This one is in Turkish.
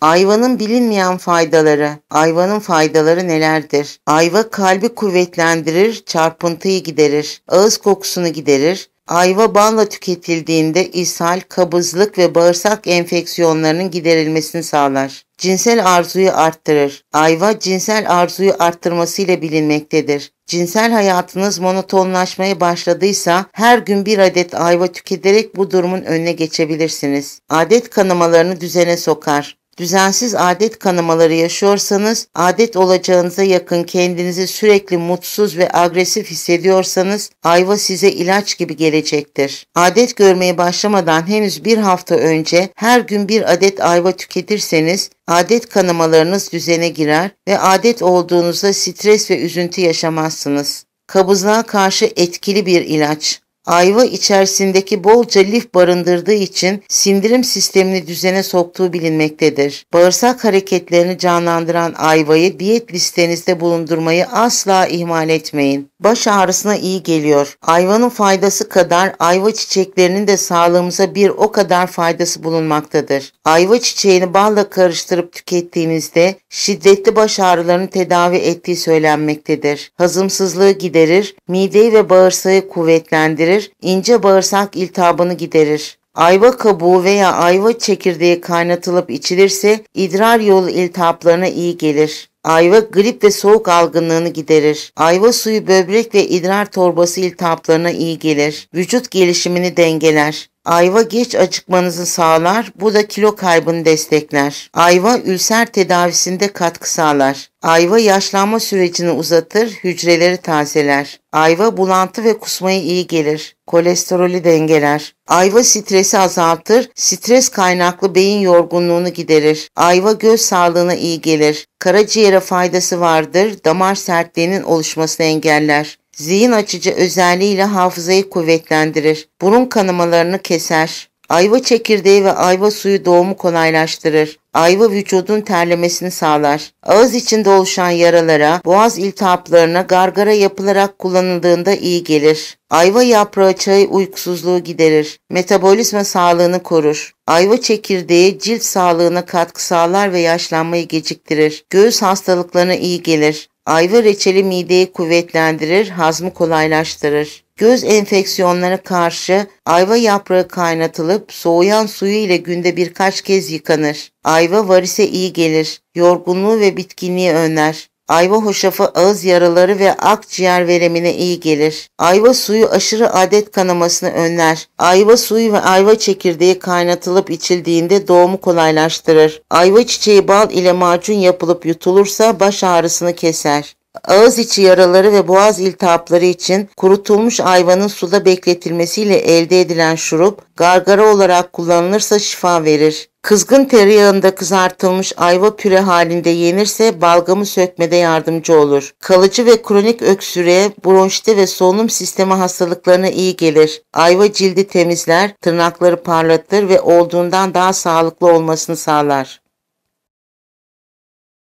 Ayvanın bilinmeyen faydaları. Ayvanın faydaları nelerdir? Ayva kalbi kuvvetlendirir, çarpıntıyı giderir, ağız kokusunu giderir. Ayva balla tüketildiğinde ishal, kabızlık ve bağırsak enfeksiyonlarının giderilmesini sağlar. Cinsel arzuyu arttırır. Ayva cinsel arzuyu arttırmasıyla bilinmektedir. Cinsel hayatınız monotonlaşmaya başladıysa her gün bir adet ayva tüketerek bu durumun önüne geçebilirsiniz. Adet kanamalarını düzene sokar. Düzensiz adet kanamaları yaşıyorsanız, adet olacağınıza yakın kendinizi sürekli mutsuz ve agresif hissediyorsanız ayva size ilaç gibi gelecektir. Adet görmeye başlamadan henüz bir hafta önce her gün bir adet ayva tüketirseniz adet kanamalarınız düzene girer ve adet olduğunuzda stres ve üzüntü yaşamazsınız. Kabızlığa karşı etkili bir ilaç. Ayva içerisindeki bolca lif barındırdığı için sindirim sistemini düzene soktuğu bilinmektedir. Bağırsak hareketlerini canlandıran ayvayı diyet listenizde bulundurmayı asla ihmal etmeyin baş ağrısına iyi geliyor. Ayvanın faydası kadar ayva çiçeklerinin de sağlığımıza bir o kadar faydası bulunmaktadır. Ayva çiçeğini balla karıştırıp tükettiğinizde şiddetli baş ağrılarını tedavi ettiği söylenmektedir. Hazımsızlığı giderir, mideyi ve bağırsağı kuvvetlendirir, ince bağırsak iltihabını giderir. Ayva kabuğu veya ayva çekirdeği kaynatılıp içilirse idrar yolu iltihaplarına iyi gelir. Ayva grip ve soğuk algınlığını giderir. Ayva suyu böbrek ve idrar torbası iltihaplarına iyi gelir. Vücut gelişimini dengeler. Ayva geç acıkmanızı sağlar, bu da kilo kaybını destekler. Ayva ülser tedavisinde katkı sağlar. Ayva yaşlanma sürecini uzatır, hücreleri tazeler. Ayva bulantı ve kusmaya iyi gelir. Kolesterolü dengeler. Ayva stresi azaltır, stres kaynaklı beyin yorgunluğunu giderir. Ayva göz sağlığına iyi gelir. Karaciğere faydası vardır, damar sertliğinin oluşmasını engeller. Zihin açıcı özelliğiyle hafızayı kuvvetlendirir. Burun kanamalarını keser. Ayva çekirdeği ve ayva suyu doğumu kolaylaştırır. Ayva vücudun terlemesini sağlar. Ağız içinde oluşan yaralara, boğaz iltihaplarına gargara yapılarak kullanıldığında iyi gelir. Ayva yaprağı çayı uykusuzluğu giderir. Metabolizma sağlığını korur. Ayva çekirdeği cilt sağlığına katkı sağlar ve yaşlanmayı geciktirir. Göğüs hastalıklarına iyi gelir. Ayva reçeli mideyi kuvvetlendirir, hazmı kolaylaştırır. Göz enfeksiyonlarına karşı ayva yaprağı kaynatılıp soğuyan suyu ile günde birkaç kez yıkanır. Ayva varise iyi gelir, yorgunluğu ve bitkinliği önler. Ayva hoşafı ağız yaraları ve akciğer veremine iyi gelir. Ayva suyu aşırı adet kanamasını önler. Ayva suyu ve ayva çekirdeği kaynatılıp içildiğinde doğumu kolaylaştırır. Ayva çiçeği bal ile macun yapılıp yutulursa baş ağrısını keser. Ağız içi yaraları ve boğaz iltihapları için kurutulmuş ayvanın suda bekletilmesiyle elde edilen şurup gargara olarak kullanılırsa şifa verir. Kızgın tereyağında kızartılmış ayva püre halinde yenirse balgamı sökmede yardımcı olur. Kalıcı ve kronik öksürüğe, bronşite ve solunum sistemi hastalıklarına iyi gelir. Ayva cildi temizler, tırnakları parlatır ve olduğundan daha sağlıklı olmasını sağlar.